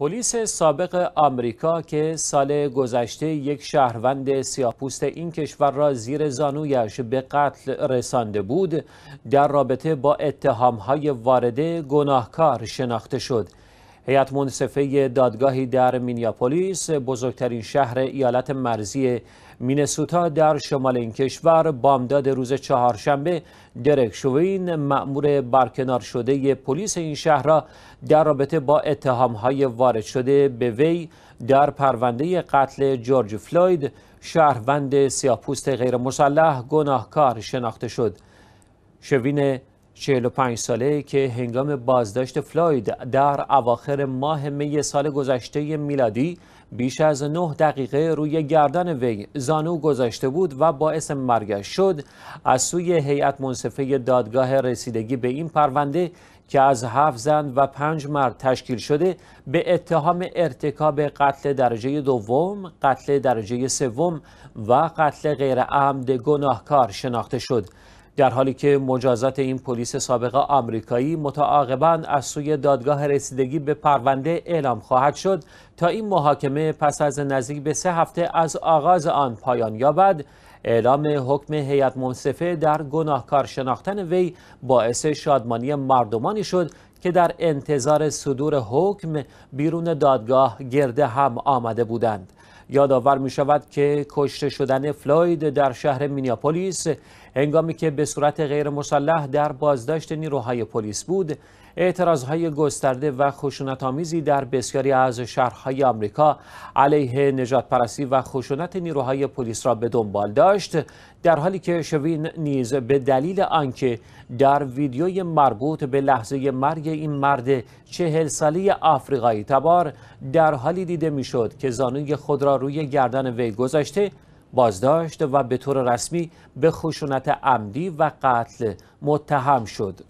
پلیس سابق آمریکا که سال گذشته یک شهروند سیاپوست این کشور را زیر زانویش به قتل رسانده بود در رابطه با اتهامهای وارده گناهکار شناخته شد هیئت منصفه دادگاهی در مینیاپولیس بزرگترین شهر ایالت مرزی مینسوتا در شمال این کشور بامداد روز چهارشنبه درک شوین مأمور برکنار شده پلیس این شهر را در رابطه با اتهامهای وارد شده به وی در پرونده قتل جورج فلوید شهروند سیاپوست غیر مسلح گناهکار شناخته شد شوین 45 ساله که هنگام بازداشت فلوید در اواخر ماه می سال گذشته میلادی بیش از 9 دقیقه روی گردن وی زانو گذاشته بود و باعث مرگش شد از سوی هیئت منصفه دادگاه رسیدگی به این پرونده که از هفت زن و پنج مرد تشکیل شده به اتهام ارتکاب قتل درجه دوم، قتل درجه سوم و قتل غیرعمد گناهکار شناخته شد. در حالی که مجازات این پلیس سابق آمریکایی متعاقبا از سوی دادگاه رسیدگی به پرونده اعلام خواهد شد تا این محاکمه پس از نزدیک به سه هفته از آغاز آن پایان یابد اعلام حکم هیئت منصفه در گناهکار شناختن وی باعث شادمانی مردمانی شد که در انتظار صدور حکم بیرون دادگاه گرده هم آمده بودند یادآور می شود که کشته شدن فلوید در شهر مینیاپولیس هنگامی که به صورت غیر مسلح در بازداشت نیروهای پلیس بود اعتراضهای گسترده و خشونت آمیزی در بسیاری از شهرهای آمریکا علیه نجات پرسی و خشونت نیروهای پلیس را به دنبال داشت در حالی که شوین نیز به دلیل آنکه در ویدیوی مربوط به لحظه مرگ این مرد چهل ساله آفریقایی تبار در حالی دیده میشد که زانوی خود را روی گردن وی گذاشته بازداشت و به طور رسمی به خشونت عمدی و قتل متهم شد